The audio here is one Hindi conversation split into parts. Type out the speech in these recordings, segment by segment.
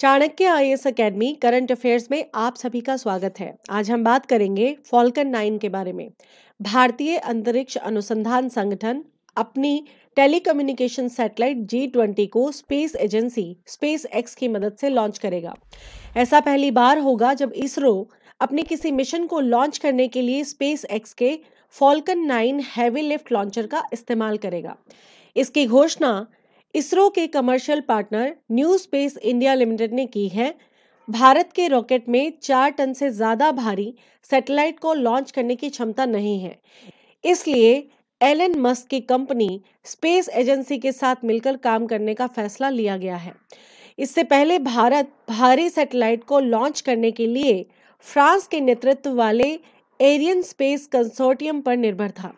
Chanakya I S academy current affairs में आप सभी का स्वागत है आज हम बात करेंगे फॉल्कन नाइन के बारे में भारतीय अंतरिक्ष अनुसंधान संगठन अपनी टेलीकम्युनिकेशन सैटेलाइट जी ट्वेंटी को स्पेस एजेंसी स्पेस एक्स की मदद से लॉन्च करेगा ऐसा पहली बार होगा जब इसरो अपने किसी मिशन को लॉन्च करने के लिए स्पेस एक्स के Falcon nine heavy lift launcher का इस्तेमाल करेगा इसकी घोषणा इसरो के commercial partner New Space India Limited ने की है भारत के रॉकेट में चार टन से ज़्यादा भारी सैटेलाइट को लॉन्च करने की क्षमता नहीं है इसलिए एलन मस्क की कंपनी स्पेस एजेंसी के साथ मिलकर काम करने का फैसला लिया गया है इससे पहले भारत भारी सैटेलाइट को लॉन्च करने के लिए फ्रांस के नेतृत्व वाले एरियन स्पेस कंसोर्टियम पर निर्भर था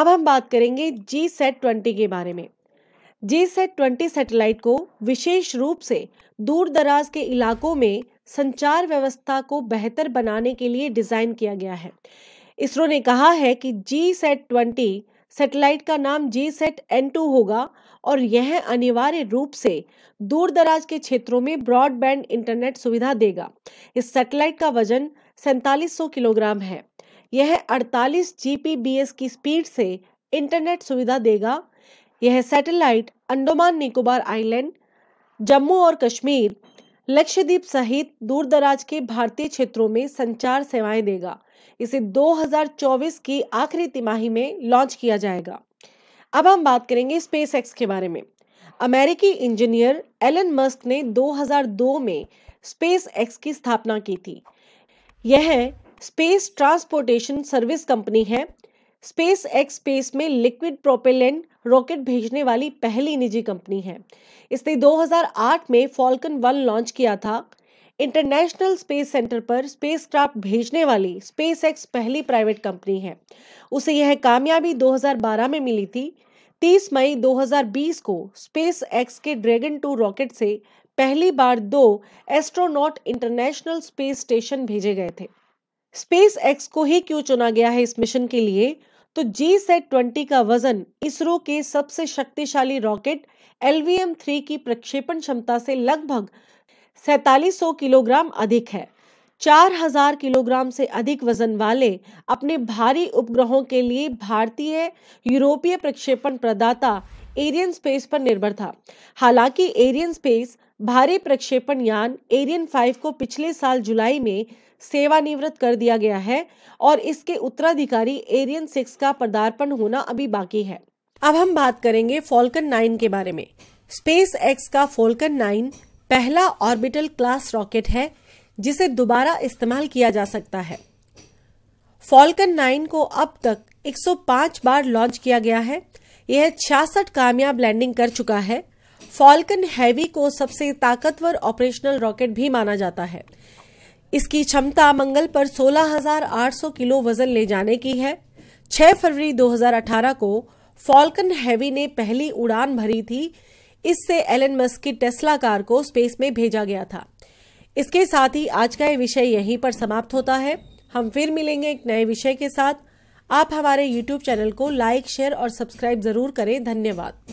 अब हम बात करेंगे जी सेट ट्वेंटी के बारे में जी सेट ट्वेंटी सैटेलाइट को विशेष रूप से दूर दराज के इलाकों में संचार व्यवस्था को बेहतर बनाने के लिए डिज़ाइन किया गया है इसरो ने कहा है कि जी सेट ट्वेंटी सैटेलाइट का नाम जी सेट एन टू होगा और यह अनिवार्य रूप से दूर दराज के क्षेत्रों में ब्रॉडबैंड इंटरनेट सुविधा देगा इस सैटेलाइट का वजन सैंतालीस किलोग्राम है यह 48 जीपीबीएस की स्पीड से इंटरनेट सुविधा देगा यह सैटेलाइट अंडमान निकोबार आइलैंड जम्मू और कश्मीर लक्षद्वीप सहित दूर दराज के भारतीय क्षेत्रों में संचार सेवाएं देगा इसे 2024 की आखिरी तिमाही में लॉन्च किया जाएगा अब हम बात करेंगे स्पेस एक्स के बारे में अमेरिकी इंजीनियर एलन मस्क ने 2002 में स्पेस एक्स की स्थापना की थी यह स्पेस ट्रांसपोर्टेशन सर्विस कंपनी है स्पेस एक्स स्पेस में लिक्विड प्रोपेलेंट रॉकेट भेजने वाली पहली निजी कंपनी है इसने 2008 में फॉल्कन वन लॉन्च किया था इंटरनेशनल स्पेस सेंटर पर स्पेसक्राफ्ट भेजने वाली स्पेस एक्स पहली प्राइवेट कंपनी है उसे यह कामयाबी 2012 में मिली थी 30 मई 2020 को स्पेस एक्स के ड्रैगन टू रॉकेट से पहली बार दो एस्ट्रोनॉट इंटरनेशनल स्पेस स्टेशन भेजे गए थे स्पेस एक्स को ही क्यों चुना गया है इस मिशन के लिए तो जी सेट ट्वेंटी का वजन इसरो के सबसे शक्तिशाली रॉकेट एलवीएम थ्री की प्रक्षेपण क्षमता से लगभग सैतालीस किलोग्राम अधिक है 4000 किलोग्राम से अधिक वजन वाले अपने भारी उपग्रहों के लिए भारतीय यूरोपीय प्रक्षेपण प्रदाता एरियन स्पेस पर निर्भर था हालांकि एरियन स्पेस भारी प्रक्षेपण यान एरियन 5 को पिछले साल जुलाई में सेवानिवृत्त कर दिया गया है और इसके उत्तराधिकारी एरियन 6 का पदार्पण होना अभी बाकी है अब हम बात करेंगे फॉल्कन 9 के बारे में स्पेस एक्स का फॉल्कन 9 पहला ऑर्बिटल क्लास रॉकेट है जिसे दोबारा इस्तेमाल किया जा सकता है फॉल्कन 9 को अब तक 105 बार लॉन्च किया गया है यह छियासठ कामयाब लैंडिंग कर चुका है फॉल्कन हैवी को सबसे ताकतवर ऑपरेशनल रॉकेट भी माना जाता है इसकी क्षमता मंगल पर 16,800 किलो वजन ले जाने की है 6 फरवरी 2018 को फॉल्कन हैवी ने पहली उड़ान भरी थी इससे एलन मस्क की टेस्ला कार को स्पेस में भेजा गया था इसके साथ ही आज का यह विषय यहीं पर समाप्त होता है हम फिर मिलेंगे एक नए विषय के साथ आप हमारे YouTube चैनल को लाइक शेयर और सब्सक्राइब जरूर करें धन्यवाद